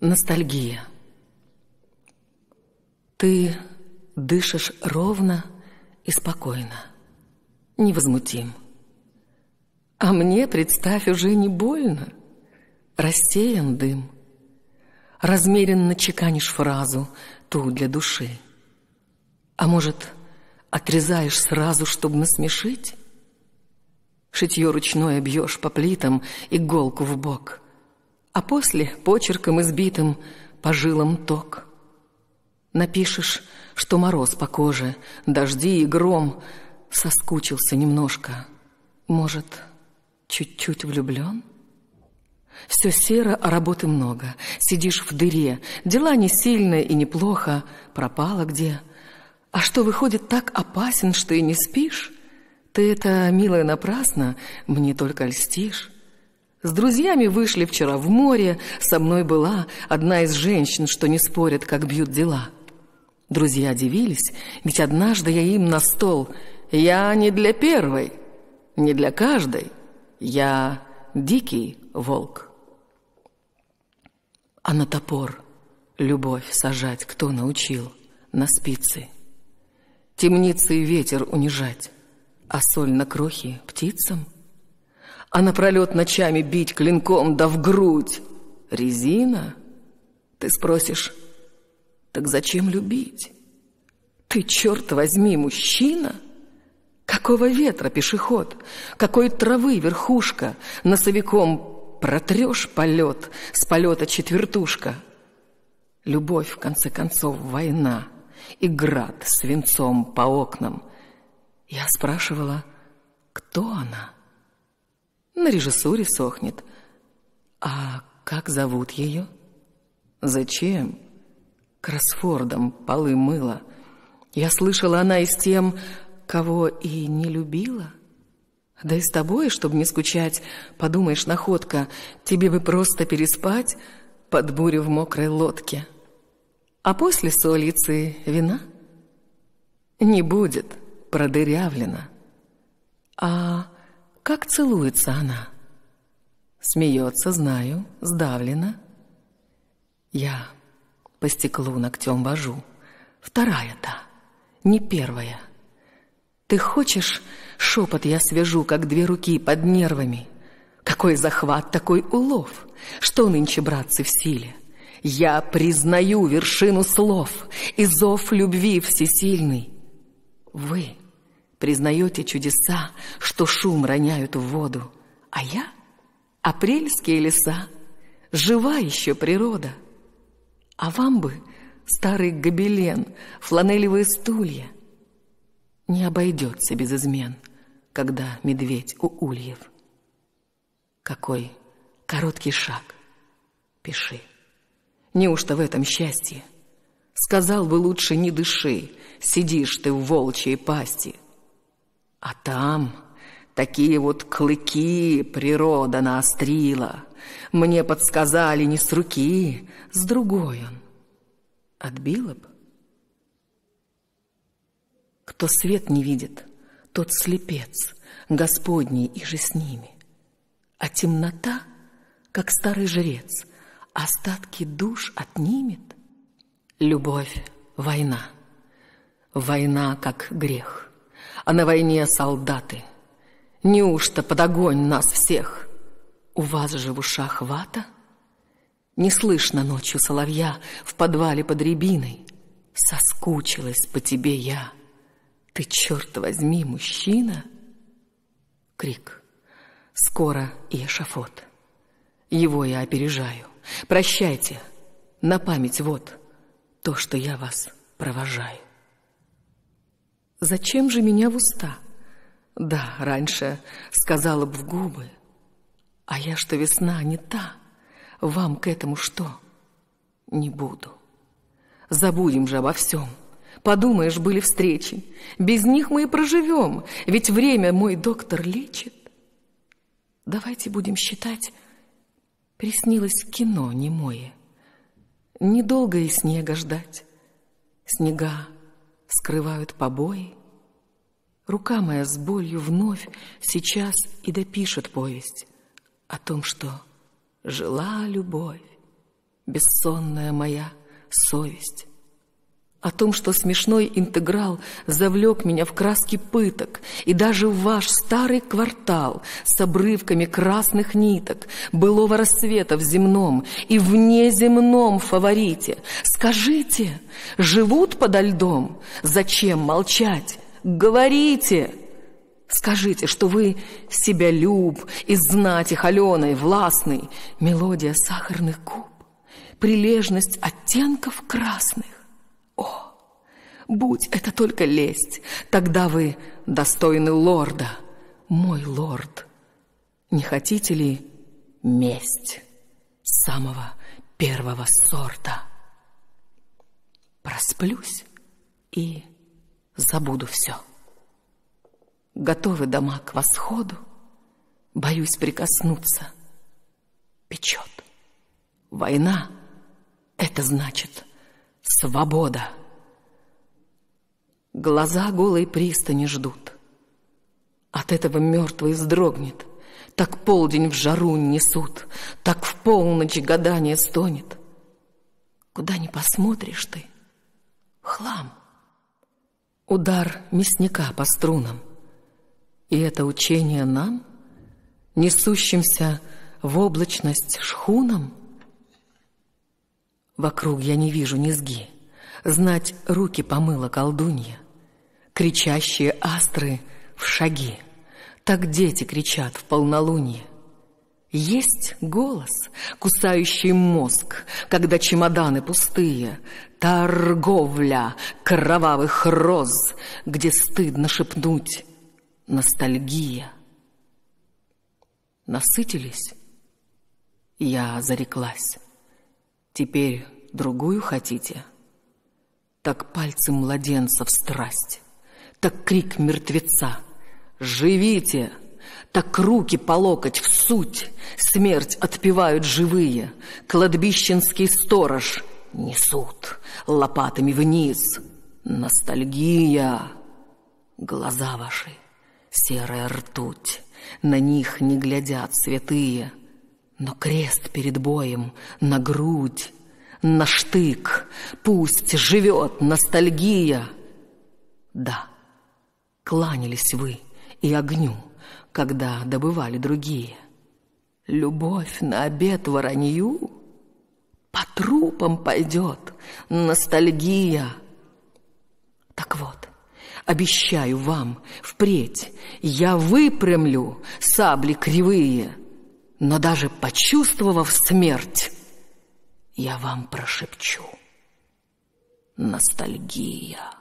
Ностальгия. Ты дышишь ровно и спокойно, невозмутим. А мне, представь, уже не больно. Рассеян дым. Размеренно чеканишь фразу, ту для души. А может, отрезаешь сразу, чтобы насмешить? Шитье ручное бьешь по плитам, иголку в бок — а после почерком избитым по жилам ток. Напишешь, что мороз по коже, дожди и гром, соскучился немножко. Может, чуть-чуть влюблен? Все серо, а работы много. Сидишь в дыре, дела не сильные и неплохо, Пропало где. А что, выходит, так опасен, что и не спишь? Ты это, милая, напрасно, мне только льстишь. С друзьями вышли вчера в море, со мной была одна из женщин, что не спорят, как бьют дела. Друзья дивились, ведь однажды я им на стол. Я не для первой, не для каждой. Я дикий волк. А на топор любовь сажать кто научил? На спицы. Темницы ветер унижать, а соль на крохи птицам — а напролет ночами бить клинком да в грудь. Резина? Ты спросишь, так зачем любить? Ты, черт возьми, мужчина? Какого ветра пешеход? Какой травы верхушка? Носовиком протрешь полет, с полета четвертушка. Любовь, в конце концов, война, и град свинцом по окнам. Я спрашивала, кто она? — на режиссуре сохнет. А как зовут ее? Зачем? Кроссфордом полы мыла. Я слышала, она из тем, кого и не любила. Да и с тобой, чтобы не скучать, подумаешь, находка, тебе бы просто переспать под бурю в мокрой лодке. А после солицы вина не будет продырявлена. А как целуется она? Смеется, знаю, сдавлена. Я по стеклу ногтем вожу. Вторая та, не первая. Ты хочешь, шепот я свяжу, как две руки под нервами. Какой захват, такой улов. Что нынче, братцы, в силе? Я признаю вершину слов и зов любви всесильный. Вы — Признаете чудеса, что шум роняют в воду. А я — апрельские леса, жива еще природа. А вам бы старый гобелен, фланелевые стулья. Не обойдется без измен, когда медведь у ульев. Какой короткий шаг, пиши. Неужто в этом счастье? Сказал бы лучше не дыши, сидишь ты в волчьей пасти — а там такие вот клыки природа наострила. Мне подсказали не с руки, с другой он. Отбила б. Кто свет не видит, тот слепец, Господний и же с ними. А темнота, как старый жрец, Остатки душ отнимет. Любовь — война, война как грех — а на войне солдаты. Неужто под огонь нас всех? У вас же в ушах вата? Не слышно ночью соловья в подвале под рябиной. Соскучилась по тебе я. Ты, черт возьми, мужчина? Крик. Скоро и эшафот. Его я опережаю. Прощайте, на память вот то, что я вас провожаю. Зачем же меня в уста? Да, раньше сказала б в губы. А я, что весна не та, вам к этому что? Не буду. Забудем же обо всем. Подумаешь, были встречи. Без них мы и проживем, ведь время мой доктор лечит. Давайте будем считать, приснилось кино немое. Недолго и снега ждать. Снега скрывают побои. Рука моя с болью вновь сейчас и допишет повесть о том, что жила любовь, бессонная моя совесть. О том, что смешной интеграл завлек меня в краски пыток, и даже ваш старый квартал с обрывками красных ниток, былого рассвета в земном и внеземном фаворите. Скажите, живут подо льдом? Зачем молчать? Говорите! Скажите, что вы себя люб, из знати холеной, властной мелодия сахарных губ, прилежность оттенков красных. О, будь это только лесть, тогда вы достойны лорда, мой лорд. Не хотите ли месть самого первого сорта? Просплюсь и забуду все. Готовы дома к восходу, боюсь прикоснуться. Печет. Война — это значит — Свобода. Глаза голой пристани ждут. От этого мертвый вздрогнет. Так полдень в жару несут, Так в полночь гадание стонет. Куда не посмотришь ты, хлам. Удар мясника по струнам. И это учение нам, Несущимся в облачность шхунам? Вокруг я не вижу низги. Знать, руки помыла колдунья. Кричащие астры в шаги. Так дети кричат в полнолуние. Есть голос, кусающий мозг, когда чемоданы пустые, торговля кровавых роз, где стыдно шепнуть ностальгия. Насытились, я зареклась. Теперь другую хотите? Так пальцы младенца в страсть, так крик мертвеца. Живите! Так руки по локоть в суть, смерть отпевают живые, кладбищенский сторож несут лопатами вниз. Ностальгия! Глаза ваши, серая ртуть, на них не глядят святые — но крест перед боем на грудь, на штык, пусть живет ностальгия. Да, кланялись вы и огню, когда добывали другие. Любовь на обед воронью по трупам пойдет, ностальгия. Так вот, обещаю вам, впредь я выпрямлю сабли кривые — но даже почувствовав смерть, я вам прошепчу. Ностальгия.